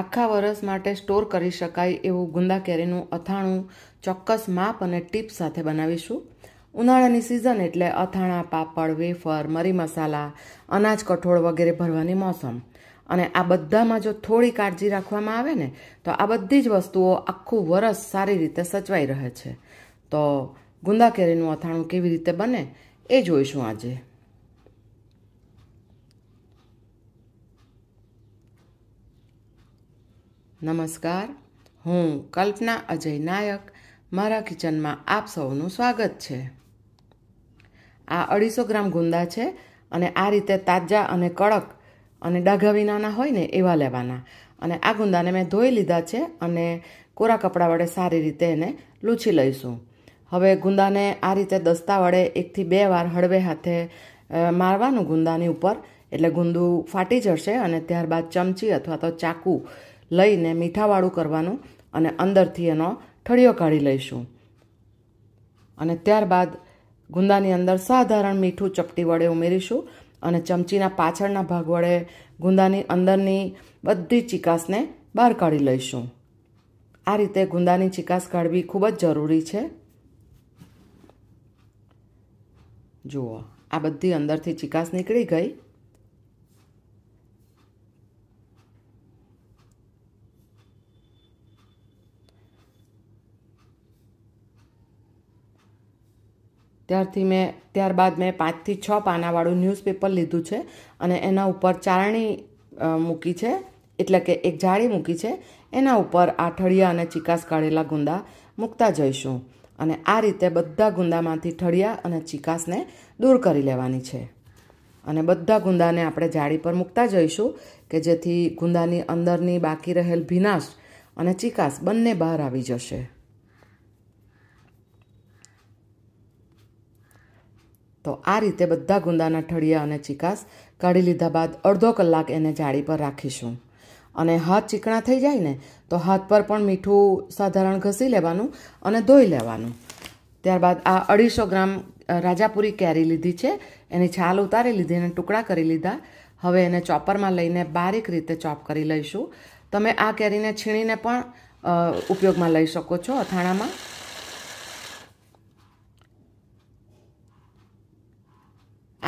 આખા વરસ માટે સ્ટોર કરી શકાય એવું ગુંદા કેરીનું અથાણું ચોક્કસ માપ અને ટીપ સાથે બનાવીશું ઉનાળાની સિઝન એટલે અથાણા પાપડ વેફર મરી મસાલા અનાજ કઠોળ વગેરે ભરવાની મોસમ અને આ બધામાં જો થોડી કાળજી રાખવામાં આવે ને તો આ બધી જ વસ્તુઓ આખું વરસ સારી રીતે સચવાઈ રહે છે તો ગુંદા કેરીનું અથાણું કેવી રીતે બને એ જોઈશું આજે નમસ્કાર હું કલ્પના અજય નાયક મારા કિચનમાં આપ સૌનું સ્વાગત છે આ અઢીસો ગ્રામ ગુંદા છે અને આ રીતે તાજા અને કડક અને ડાઘા વિનાના હોય ને એવા લેવાના અને આ ગુંદાને મેં ધોઈ લીધા છે અને કોરા કપડા વડે સારી રીતે એને લૂછી લઈશું હવે ગુંદાને આ રીતે દસ્તા વડે એકથી બે વાર હળવે હાથે મારવાનું ગુંદાની ઉપર એટલે ગુંદુ ફાટી જશે અને ત્યારબાદ ચમચી અથવા તો ચાકુ લઈને મીઠાવાળું કરવાનું અને અંદરથી એનો ઠળિયો કાઢી લઈશું અને ત્યારબાદ ગુંદાની અંદર સાધારણ મીઠું ચપટી વડે ઉમેરીશું અને ચમચીના પાછળના ભાગ વડે ગુંદાની અંદરની બધી ચિકાસને બહાર કાઢી લઈશું આ રીતે ગુંદાની ચિકાસ કાઢવી ખૂબ જ જરૂરી છે જુઓ આ બધી અંદરથી ચિકાસ નીકળી ગઈ ત્યારથી મેં ત્યારબાદ મેં પાંચથી છ પાનાવાળું ન્યૂઝપેપર લીધું છે અને એના ઉપર ચારણી મૂકી છે એટલે કે એક જાળી મૂકી છે એના ઉપર આઠળિયા અને ચિકાસ કાઢેલા ગુંદા મૂકતા જઈશું અને આ રીતે બધા ગુંદામાંથી ઠળિયા અને ચીકાસને દૂર કરી લેવાની છે અને બધા ગુંદાને આપણે જાળી પર મૂકતા જઈશું કે જેથી ગુંદાની અંદરની બાકી રહેલ ભીનાશ અને ચિકાસ બંને બહાર આવી જશે તો આ રીતે બધા ગુંદાના ઠળિયા અને ચિકાસ કાઢી લીધા બાદ અડધો કલાક એને જાળી પર રાખીશું અને હાથ ચીકણા થઈ જાય ને તો હાથ પર પણ મીઠું સાધારણ ઘસી લેવાનું અને ધોઈ લેવાનું ત્યારબાદ આ અઢીસો ગ્રામ રાજાપુરી કેરી લીધી છે એની છાલ ઉતારી લીધી અને ટુકડા કરી લીધા હવે એને ચોપરમાં લઈને બારીક રીતે ચોપ કરી લઈશું તમે આ કેરીને છીણીને પણ ઉપયોગમાં લઈ શકો છો અથાણામાં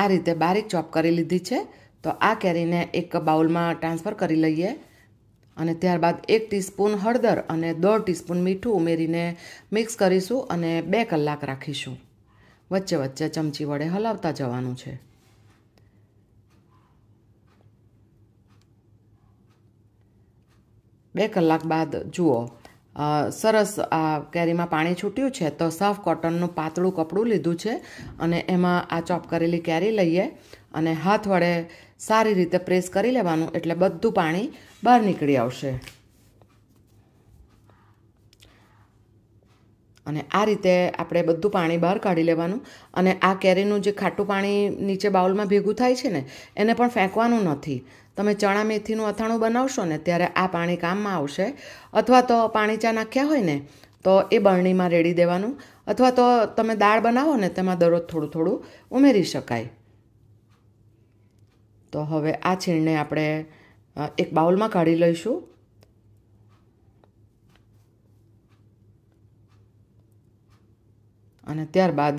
આ રીતે બારીક ચોપ કરી લીધી છે તો આ કેરીને એક બાઉલમાં ટ્રાન્સફર કરી લઈએ અને ત્યારબાદ એક ટીસ્પૂન હળદર અને દોઢ ટીસ્પૂન મીઠું ઉમેરીને મિક્સ કરીશું અને બે કલાક રાખીશું વચ્ચે વચ્ચે ચમચી વડે હલાવતા જવાનું છે બે કલાક બાદ જુઓ સરસ આ કેરીમાં પાણી છૂટ્યું છે તો સાફ કોટનનું પાતળું કપડું લીધું છે અને એમાં આ ચોપ કરેલી કેરી લઈએ અને હાથ વડે સારી રીતે પ્રેસ કરી લેવાનું એટલે બધું પાણી બહાર નીકળી આવશે અને આ રીતે આપણે બધું પાણી બહાર કાઢી લેવાનું અને આ કેરીનું જે ખાટું પાણી નીચે બાઉલમાં ભેગું થાય છે ને એને પણ ફેંકવાનું નથી તમે ચણા મેથીનું અથાણું બનાવશો ને ત્યારે આ પાણી કામમાં આવશે અથવા તો પાણી ચા નાખ્યા હોય ને તો એ બરણીમાં રેડી દેવાનું અથવા તો તમે દાળ બનાવો ને તેમાં દરરોજ થોડું થોડું ઉમેરી શકાય તો હવે આ છીણને આપણે એક બાઉલમાં કાઢી લઈશું અને ત્યારબાદ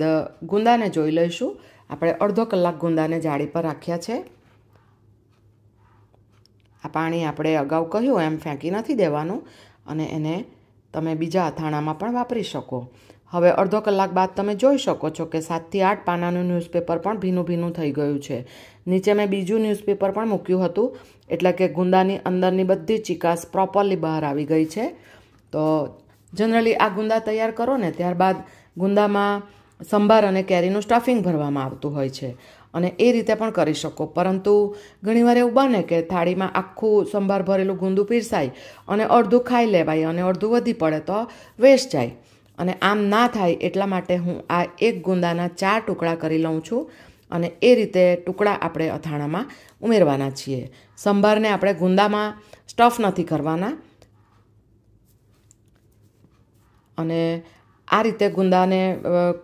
ગુંદાને જોઈ લઈશું આપણે અડધો કલાક ગુંદાને જાળી પર રાખ્યા છે આ પાણી આપણે અગાઉ કહ્યું એમ ફેંકી નથી દેવાનું અને એને તમે બીજા અથાણામાં પણ વાપરી શકો હવે અડધો કલાક બાદ તમે જોઈ શકો છો કે સાતથી આઠ પાનાનું ન્યૂઝપેપર પણ ભીનું ભીનું થઈ ગયું છે નીચે મેં બીજું ન્યૂઝપેપર પણ મૂક્યું હતું એટલે કે ગુંદાની અંદરની બધી ચિકાસ પ્રોપરલી બહાર આવી ગઈ છે તો જનરલી આ ગુંદા તૈયાર કરો ને ત્યારબાદ ગુંદામાં સંભાર અને કેરીનું સ્ટફિંગ ભરવામાં આવતું હોય છે અને એ રીતે પણ કરી શકો પરંતુ ઘણીવાર એવું બને કે થાળીમાં આખું સંભાર ભરેલું ગુંદુ પીરસાય અને અડધું ખાઈ લેવાય અને અડધું વધી પડે તો વેસ્ટ જાય અને આમ ના થાય એટલા માટે હું આ એક ગુંદાના ચાર ટુકડા કરી લઉં છું અને એ રીતે ટુકડા આપણે અથાણામાં ઉમેરવાના છીએ સંભારને આપણે ગુંદામાં સ્ટફ નથી કરવાના અને આ રીતે ગુંદાને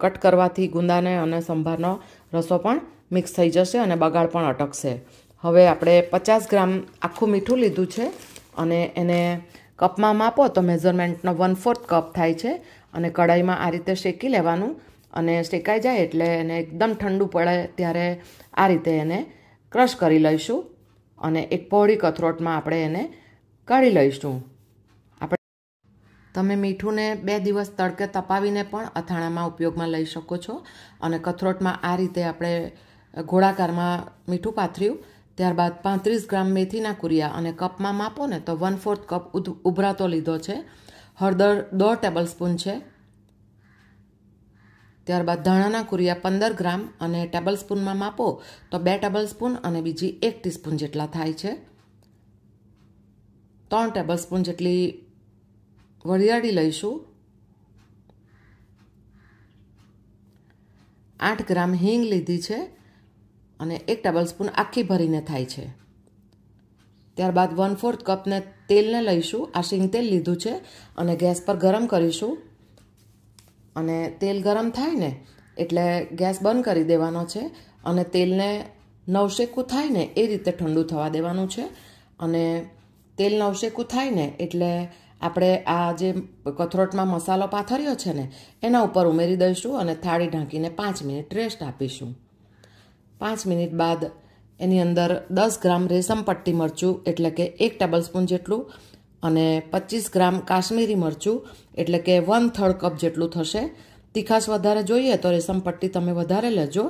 કટ કરવાથી ગુંદાને અને સંભારનો રસો પણ મિક્સ થઈ જશે અને બગાડ પણ અટકશે હવે આપણે પચાસ ગ્રામ આખું મીઠું લીધું છે અને એને કપમાં માપો તો મેઝરમેન્ટનો વન ફોર્થ કપ થાય છે અને કઢાઈમાં આ રીતે શેકી લેવાનું અને શેકાઈ જાય એટલે એને એકદમ ઠંડુ પડે ત્યારે આ રીતે એને ક્રશ કરી લઈશું અને એક પહોળી કથરોટમાં આપણે એને કાઢી લઈશું આપણે તમે મીઠુંને બે દિવસ તડકે તપાવીને પણ અથાણામાં ઉપયોગમાં લઈ શકો છો અને કથરોટમાં આ રીતે આપણે ગોળાકારમાં મીઠું પાથર્યું ત્યારબાદ પાંત્રીસ ગ્રામ મેથીના કુરિયા અને કપમાં માપો ને તો વન ફોર્થ કપ ઉભરાતો લીધો છે હળદર દોઢ ટેબલ સ્પૂન છે ત્યારબાદ ધાણાના કુરિયા પંદર ગ્રામ અને ટેબલ સ્પૂનમાં માપો તો બે ટેબલ સ્પૂન અને બીજી એક ટીસ્પૂન જેટલા થાય છે ત્રણ ટેબલ સ્પૂન જેટલી વરિયાળી લઈશું આઠ ગ્રામ હિંગ લીધી છે અને એક સ્પૂન આખી ભરીને થાય છે ત્યારબાદ વન ફોર્થ કપને તેલને લઈશું આ શીંગ તેલ લીધું છે અને ગેસ પર ગરમ કરીશું અને તેલ ગરમ થાય ને એટલે ગેસ બંધ કરી દેવાનો છે અને તેલને નવશેકું થાય ને એ રીતે ઠંડુ થવા દેવાનું છે અને તેલ નવશેકું થાય ને એટલે આપણે આ જે કથરોટમાં મસાલો પાથર્યો છે ને એના ઉપર ઉમેરી દઈશું અને થાળી ઢાંકીને પાંચ મિનિટ રેસ્ટ આપીશું પાંચ મિનિટ બાદ એની અંદર દસ ગ્રામ રેશમ પટ્ટી મરચું એટલે કે એક સ્પૂન જેટલું અને પચીસ ગ્રામ કાશ્મીરી મરચું એટલે કે વન થર્ડ કપ જેટલું થશે તીખાસ વધારે જોઈએ તો રેશમ પટ્ટી તમે વધારે લેજો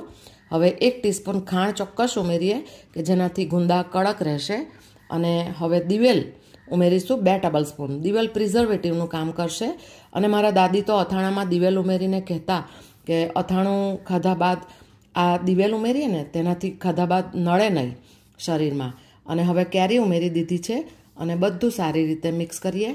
હવે એક ટીસ્પૂન ખાંડ ચોક્કસ ઉમેરીએ કે જેનાથી ગુંદા કડક રહેશે અને હવે દિવેલ ઉમેરીશું બે ટેબલ સ્પૂન દિવેલ પ્રિઝર્વેટિવનું કામ કરશે અને મારા દાદી તો અથાણામાં દિવેલ ઉમેરીને કહેતા કે અથાણું ખાધા બાદ આ દિવેલ ઉમેરીએ ને તેનાથી ખાધા બાદ નળે નહીં શરીરમાં અને હવે કેરી ઉમેરી દીધી છે અને બધું સારી રીતે મિક્સ કરીએ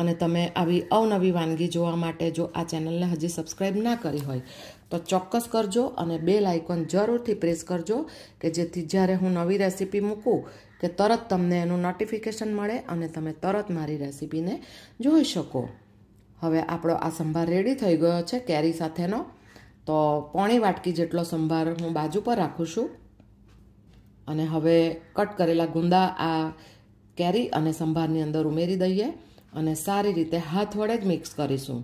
અને તમે આવી અવનવી વાનગી જોવા માટે જો આ ચેનલને હજી સબસ્ક્રાઈબ ના કરી હોય તો ચોક્કસ કરજો અને બે લાઇકોન જરૂરથી પ્રેસ કરજો કે જેથી જ્યારે હું નવી રેસીપી મૂકું કે તરત તમને એનું નોટિફિકેશન મળે અને તમે તરત મારી રેસીપીને જોઈ શકો હવે આપણો આ સંભાર રેડી થઈ ગયો છે કેરી સાથેનો તો પોણી વાટકી જેટલો સંભાર હું બાજુ પર રાખું છું અને હવે કટ કરેલા ગુંદા આ કેરી અને સંભારની અંદર ઉમેરી દઈએ અને સારી રીતે હાથ વડે જ મિક્સ કરીશું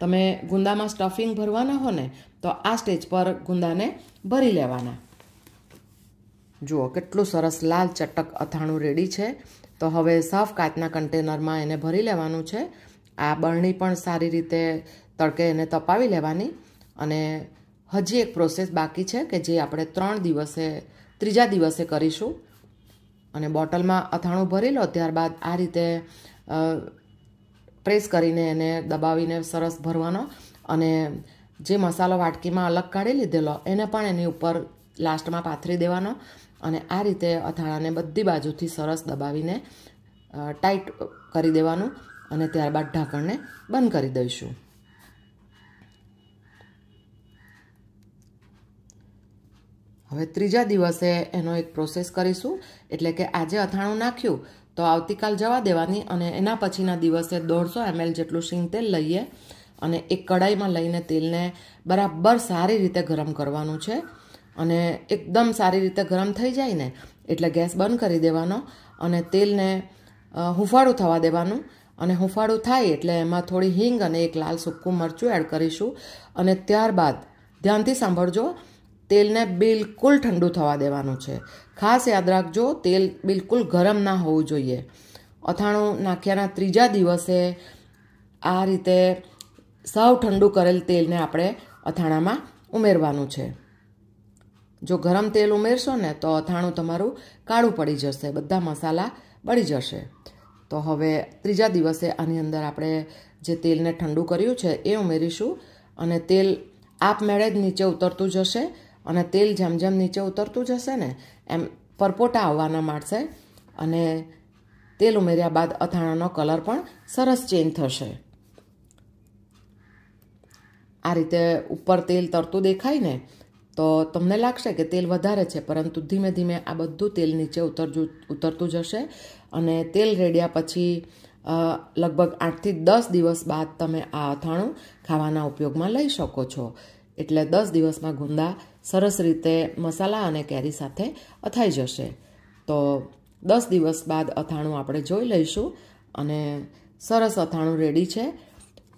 તમે ગુંદામાં સ્ટફિંગ ભરવાના હો ને તો આ સ્ટેજ પર ગુંદાને ભરી લેવાના જુઓ કેટલું સરસ લાલ ચટક અથાણું રેડી છે તો હવે સાફ કાચના કન્ટેનરમાં એને ભરી લેવાનું છે આ બરણી પણ સારી રીતે તડકે એને તપાવી લેવાની અને હજી એક પ્રોસેસ બાકી છે કે જે આપણે ત્રણ દિવસે ત્રીજા દિવસે કરીશું અને બોટલમાં અથાણું ભરી લો ત્યારબાદ આ રીતે પ્રેસ કરીને એને દબાવીને સરસ ભરવાનો અને જે મસાલો વાટકીમાં અલગ કાઢી લીધેલો એને પણ એની ઉપર લાસ્ટમાં પાથરી દેવાનો અને આ રીતે અથાણાને બધી બાજુથી સરસ દબાવીને ટાઈટ કરી દેવાનું અને ત્યારબાદ ઢાંકણને બંધ કરી દઈશું હવે ત્રીજા દિવસે એનો એક પ્રોસેસ કરીશું એટલે કે આજે અથાણું નાખ્યું તો આવતીકાલ જવા દેવાની અને એના પછીના દિવસે દોઢસો એમએલ જેટલું શીંગ તેલ લઈએ અને એક કડાઈમાં લઈને તેલને બરાબર સારી રીતે ગરમ કરવાનું છે અને એકદમ સારી રીતે ગરમ થઈ જાય ને એટલે ગેસ બંધ કરી દેવાનો અને તેલને હુંફાળું થવા દેવાનું અને હુંફાળું થાય એટલે એમાં થોડી હિંગ અને એક લાલ સૂકું મરચું એડ કરીશું અને ત્યારબાદ ધ્યાનથી સાંભળજો તેલને બિલકુલ ઠંડુ થવા દેવાનું છે ખાસ યાદ રાખજો તેલ બિલકુલ ગરમ ના હોવું જોઈએ અથાણું નાખ્યાના ત્રીજા દિવસે આ રીતે સાવ ઠંડુ કરેલ તેલને આપણે અથાણામાં ઉમેરવાનું છે જો ગરમ તેલ ઉમેરશો ને તો અથાણું તમારું કાળું પડી જશે બધા મસાલા બળી જશે તો હવે ત્રીજા દિવસે આની અંદર આપણે જે તેલને ઠંડુ કર્યું છે એ ઉમેરીશું અને તેલ આપમેળે જ નીચે ઉતરતું જશે અને તેલ જેમ જેમ નીચે ઉતરતું જશે ને એમ પરપોટા આવવાના માંડશે અને તેલ ઉમેર્યા બાદ અથાણાનો કલર પણ સરસ ચેન્જ થશે આ રીતે ઉપર તેલ તરતું દેખાય ને તો તમને લાગશે કે તેલ વધારે છે પરંતુ ધીમે ધીમે આ બધું તેલ નીચે ઉતરજું ઉતરતું જશે અને તેલ રેડ્યા પછી લગભગ આઠથી દસ દિવસ બાદ તમે આ અથાણું ખાવાના ઉપયોગમાં લઈ શકો છો એટલે દસ દિવસમાં ગુંદા સરસ રીતે મસાલા અને કેરી સાથે અથાઈ જશે તો દસ દિવસ બાદ અથાણું આપણે જોઈ લઈશું અને સરસ અથાણું રેડી છે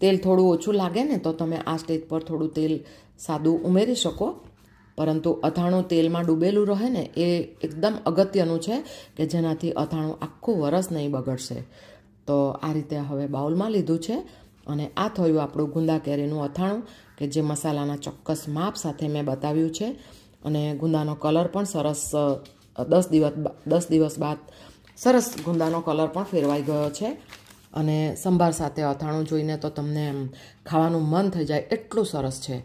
તેલ થોડું ઓછું લાગે ને તો તમે આ સ્ટેજ પર થોડું તેલ સાદું ઉમેરી શકો પરંતુ અથાણું તેલમાં ડૂબેલું રહે ને એ એકદમ અગત્યનું છે કે જેનાથી અથાણું આખું વરસ નહીં બગડશે તો આ રીતે હવે બાઉલમાં લીધું છે અને આ થયું આપણું ગુંદા કેરીનું અથાણું કે જે મસાલાના ચોક્કસ માપ સાથે મેં બતાવ્યું છે અને ગુંદાનો કલર પણ સરસ દસ દિવસ દસ દિવસ બાદ સરસ ગુંદાનો કલર પણ ફેરવાઈ ગયો છે અને સંભાર સાથે અથાણું જોઈને તો તમને ખાવાનું મન થઈ જાય એટલું સરસ છે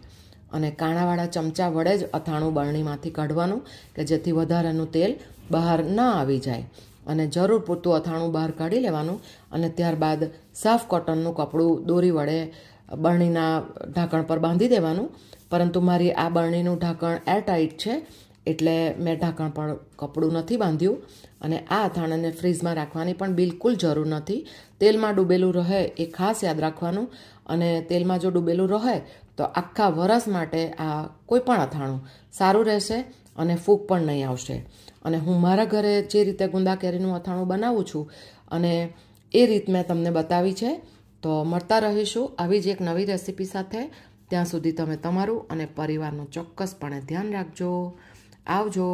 અને કાણાવાળા ચમચા વડે જ અથાણું બરણીમાંથી કાઢવાનું કે જેથી વધારાનું તેલ બહાર ન આવી જાય અને જરૂર પૂરતું અથાણું બહાર કાઢી લેવાનું અને ત્યારબાદ સાફ કોટનનું કપડું દોરી વડે બરણીના ઢાંકણ પર બાંધી દેવાનું પરંતુ મારી આ બરણીનું ઢાંકણ એરટાઈટ છે એટલે મેં ઢાંકણ પર કપડું નથી બાંધ્યું અને આ અથાણને ફ્રીજમાં રાખવાની પણ બિલકુલ જરૂર નથી તેલમાં ડૂબેલું રહે એ ખાસ યાદ રાખવાનું અને તેલમાં જો ડૂબેલું રહે તો આખા વરસ માટે આ કોઈ પણ અથાણું સારું રહેશે અને ફૂગ પણ નહીં આવશે અને હું મારા ઘરે જે રીતે ગુંદા કેરીનું અથાણું બનાવું છું અને એ રીત મેં તમને બતાવી છે તો મળતા રહીશું આવી જ એક નવી રેસીપી સાથે ત્યાં સુધી તમે તમારું અને પરિવારનું ચોક્કસપણે ધ્યાન રાખજો આવજો